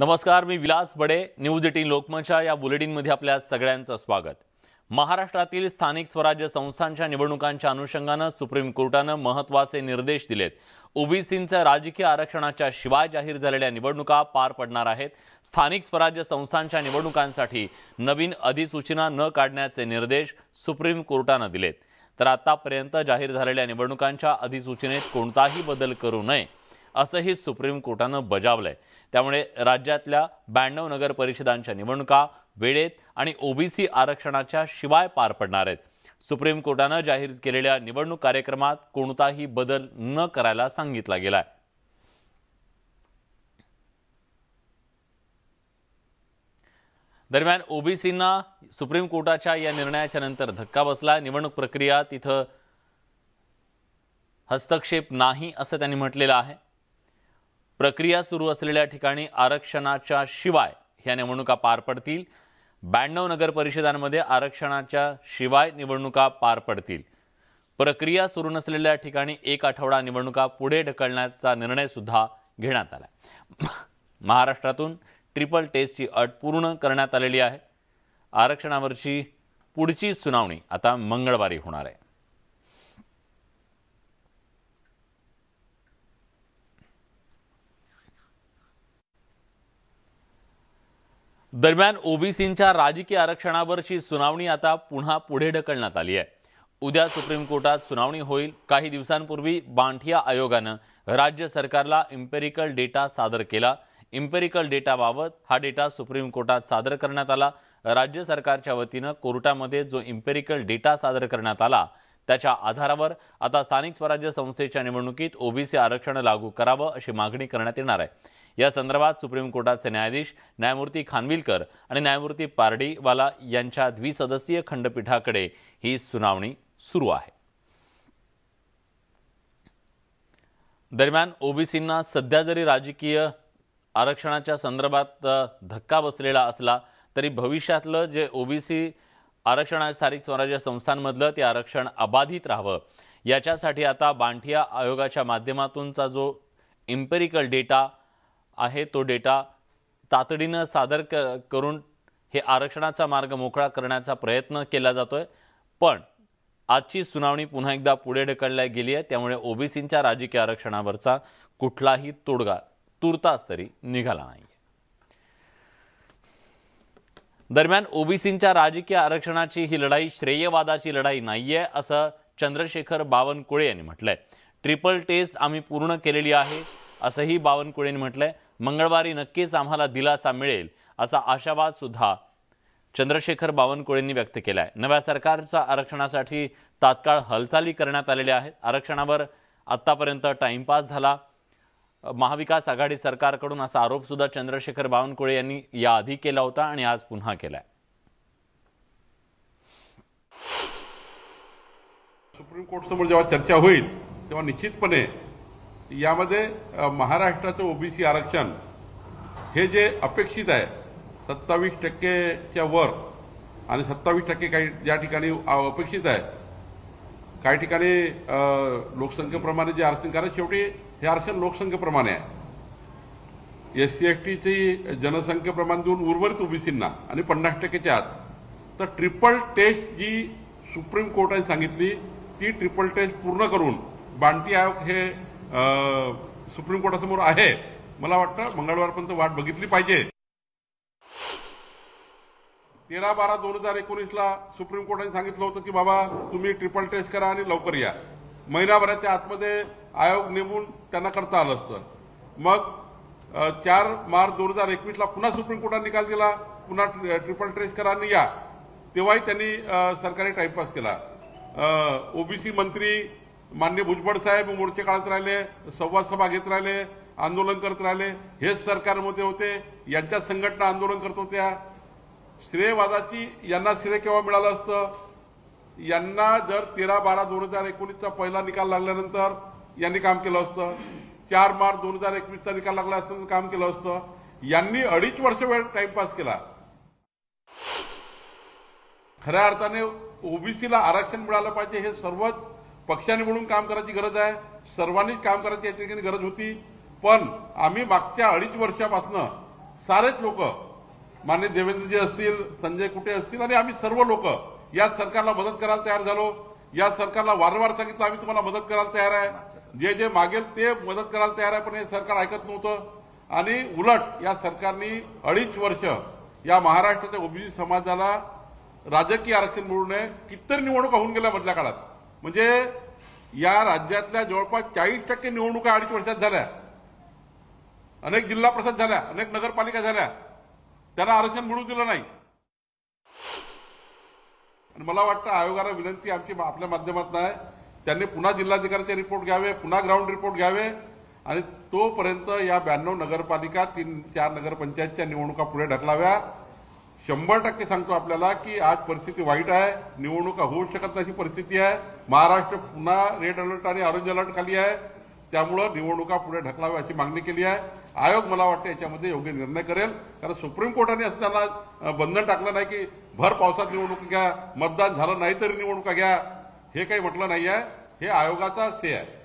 नमस्कार मी Vilas Bade news eighteen लोकमंचा या बुलेटिनमध्ये आपल्या सगळ्यांचं स्वागत महाराष्ट्रातील स्थानिक स्वराज्य संस्थांच्या निवडणुकांच्या अनुषंगानं सुप्रीम कोर्टानं महत्त्वाचे निर्देश दिलेत ओबीसींचं राजकीय आरक्षणाच्या शिवाय जाहीर झालेल्या निवडणुका पार पडणार आहेत स्थानिक स्वराज्य संस्थांच्या निवडणुकांसाठी नवीन अधिसूचना न काढण्याचे निर्देश सुप्रीम कोर्टानं दिलेत तर आतापर्यंत जाहीर झालेल्या निवडणुकांच्या अधिसूचनेत कोणताही बदल करू नये असंही सुप्रीम कोर्टानं बजावलं आहे त्यामुळे राज्यातल्या ब्याण्णव नगर परिषदांच्या निवडणुका वेळेत आणि ओबीसी आरक्षणाच्या शिवाय पार पडणार आहेत सुप्रीम कोर्टानं जाहीर केलेल्या निवडणूक कार्यक्रमात कोणताही बदल न करायला सांगितला गेलाय दरम्यान ओबीसींना सुप्रीम कोर्टाच्या या निर्णयाच्या नंतर धक्का बसला निवडणूक प्रक्रिया तिथं हस्तक्षेप नाही असं त्यांनी म्हटलेलं आहे प्रक्रिया सुरू असलेल्या ठिकाणी आरक्षणाच्या शिवाय ह्या निवडणुका पार पडतील ब्याण्णव नगर परिषदांमध्ये आरक्षणाच्या शिवाय निवडणुका पार पडतील प्रक्रिया सुरू नसलेल्या ठिकाणी एक आठवडा निवडणुका पुढे ढकलण्याचा निर्णयसुद्धा घेण्यात आला महाराष्ट्रातून ट्रिपल टेस्टची अट पूर्ण करण्यात आलेली आहे आरक्षणावरची पुढची सुनावणी आता मंगळवारी होणार आहे दरम्यान ओबीसींच्या राजकीय आरक्षणावरची सुनावणी आता पुन्हा पुढे ढकलण्यात आली आहे उद्या सुप्रीम कोर्टात सुनावणी होईल काही दिवसांपूर्वी बांठिया आयोगानं राज्य सरकारला इम्पेरिकल डेटा सादर केला इम्पेरिकल डेटाबाबत हा डेटा सुप्रीम कोर्टात सादर करण्यात आला राज्य सरकारच्या वतीनं कोर्टामध्ये जो इम्पेरिकल डेटा सादर करण्यात आला त्याच्या आधारावर आता स्थानिक स्वराज्य संस्थेच्या निवडणुकीत ओबीसी आरक्षण लागू करावं अशी मागणी करण्यात येणार आहे या संदर्भात सुप्रीम कोर्टाचे न्यायाधीश न्यायमूर्ती खानविलकर आणि न्यायमूर्ती पारडीवाला यांच्या द्विसदस्यीय खंडपीठाकडे ही सुनावणी सुरू आहे दरम्यान ओबीसींना सध्या जरी राजकीय आरक्षणाच्या संदर्भात धक्का बसलेला असला तरी भविष्यातलं जे ओबीसी आरक्षण स्थानिक स्वराज्य संस्थांमधलं ते आरक्षण अबाधित राहावं याच्यासाठी आता बांठिया आयोगाच्या माध्यमातूनचा जो इम्पेरिकल डेटा आहे तो डेटा तातडीनं सादर करून हे आरक्षणाचा मार्ग मोकळा करण्याचा प्रयत्न केला जातो पण आजची सुनावणी पुन्हा एकदा पुढे ढकलल्या गेली आहे त्यामुळे ओबीसींच्या राजकीय आरक्षणावरचा कुठलाही तोडगा तुर्तास तरी निघाला नाही दरम्यान ओबीसींच्या राजकीय आरक्षणाची ही लढाई श्रेयवादाची लढाई नाही आहे असं चंद्रशेखर बावनकुळे यांनी म्हटलंय ट्रिपल टेस्ट आम्ही पूर्ण केलेली आहे असंही बावनकुळेंनी म्हटलंय मंगळवारी नक्कीच आम्हाला दिलासा मिळेल असा आशावाद सुद्धा चंद्रशेखर बावनकुळेंनी व्यक्त केला आहे नव्या सरकारच्या आरक्षणासाठी तात्काळ हालचाली करण्यात आलेल्या आहेत आरक्षणावर आत्तापर्यंत टाईमपास झाला महाविकास आघाडी सरकारकडून असा आरोप सुद्धा चंद्रशेखर बावनकुळे यांनी याआधी केला होता आणि आज पुन्हा केलाय सुप्रीम कोर्ट समोर जेव्हा चर्चा होईल तेव्हा निश्चितपणे यामध्ये महाराष्ट्राचं ओबीसी आरक्षण हे जे अपेक्षित आहे सत्तावीस टक्केच्या वर आणि सत्तावीस टक्के काही ज्या ठिकाणी अपेक्षित आहे काही ठिकाणी लोकसंख्येप्रमाणे जे आरक्षण कारण शेवटी हे आरक्षण लोकसंख्येप्रमाणे आहे एस सी एस टीची जनसंख्येप्रमाणे देऊन उर्वरित ओबीसींना आणि पन्नास टक्केच्या आत तर ट्रिपल टेस्ट जी सुप्रीम कोर्टाने सांगितली ती ट्रिपल टेस्ट पूर्ण करून बांटी आयोग हे सुप्रीम कोर्टासमोर आहे मला वाटतं मंगळवारपर्यंत वाट बघितली पाहिजे तेरा बारा दोन हजार एकोणीसला सुप्रीम कोर्टाने सांगितलं होतं की बाबा तुम्ही ट्रिपल टेस्ट करा आणि लवकर या महिनाभराच्या आतमध्ये आयोग नेमून त्यांना करता आलं असतं मग चार मार्च दोन हजार एकवीसला पुन्हा सुप्रीम कोर्टाने निकाल दिला पुन्हा ट्रिपल टेस्ट करा आणि या तेव्हाही त्यांनी सरकारी टाईमपास केला ओबीसी मंत्री मान्य भुजबळ साहेब मोर्चे काढत राहिले संवाद सभा घेत राहिले आंदोलन करत राहिले हेच सरकारमध्ये होते यांच्या संघटना आंदोलन करत होत्या श्रेयवादाची यांना श्रेय केव्हा मिळालं असतं यांना जर तेरा बारा दोन हजार एकोणीसचा पहिला निकाल लागल्यानंतर यांनी काम केलं असतं चार मार्च दोन हजार एकवीसचा निकाल लागला असताना काम केलं असतं यांनी अडीच वर्ष वेळ टाइमपास केला खऱ्या अर्थाने ओबीसीला आरक्षण मिळालं पाहिजे हे सर्वच पक्षाने म्हणून काम करायची गरज आहे सर्वांनीच काम करायची या ठिकाणी गरज होती पण आम्ही मागच्या अडीच वर्षापासून सारेच लोक मान्य देवेंद्रजी असतील संजय कुटे असतील आणि आम्ही सर्व लोक या सरकारला मदत करायला तयार झालो या सरकारला वारंवार सांगितलं आम्ही तुम्हाला मदत करायला तयार आहे जे जे मागेल ते मदत करायला तयार आहे पण हे सरकार ऐकत नव्हतं आणि उलट या सरकारनी अडीच वर्ष या महाराष्ट्राच्या ओबीसी समाजाला राजकीय आरक्षण मिळू नये कित्तर निवडणूक होऊन गेल्या मधल्या काळात म्हणजे या राज्यातल्या जवळपास चाळीस टक्के निवडणुका अडीच वर्षात झाल्या अनेक जिल्हा परिषद झाल्या अनेक नगरपालिका झाल्या त्यांना आरक्षण मिळू दिलं नाही आणि मला वाटतं आयोगाला विनंती आमची आपल्या माध्यमात आहे त्यांनी पुन्हा जिल्हाधिकाऱ्याचे रिपोर्ट घ्यावे पुन्हा ग्राउंड रिपोर्ट घ्यावे आणि तोपर्यंत या ब्याण्णव नगरपालिका तीन चार नगरपंचायतच्या निवडणुका पुढे ढकलाव्या शंभर टक्के सांगतो आपल्याला की आज परिस्थिती वाईट आहे निवडणुका होऊ शकत नाही अशी परिस्थिती आहे महाराष्ट्र पुन्हा रेड अलर्ट आणि ऑरेंज अलर्ट खाली आहे त्यामुळे निवडणुका पुढे ढकलाव्या अशी मागणी केली आहे आयोग मला वाटतं याच्यामध्ये योग्य निर्णय करेल कारण सुप्रीम कोर्टाने असं त्यांना बंधन टाकलं नाही की भर पावसात निवडणूक घ्या मतदान झालं नाही तरी निवडणुका घ्या हे काही म्हटलं नाही आहे हे आयोगाचा से आहे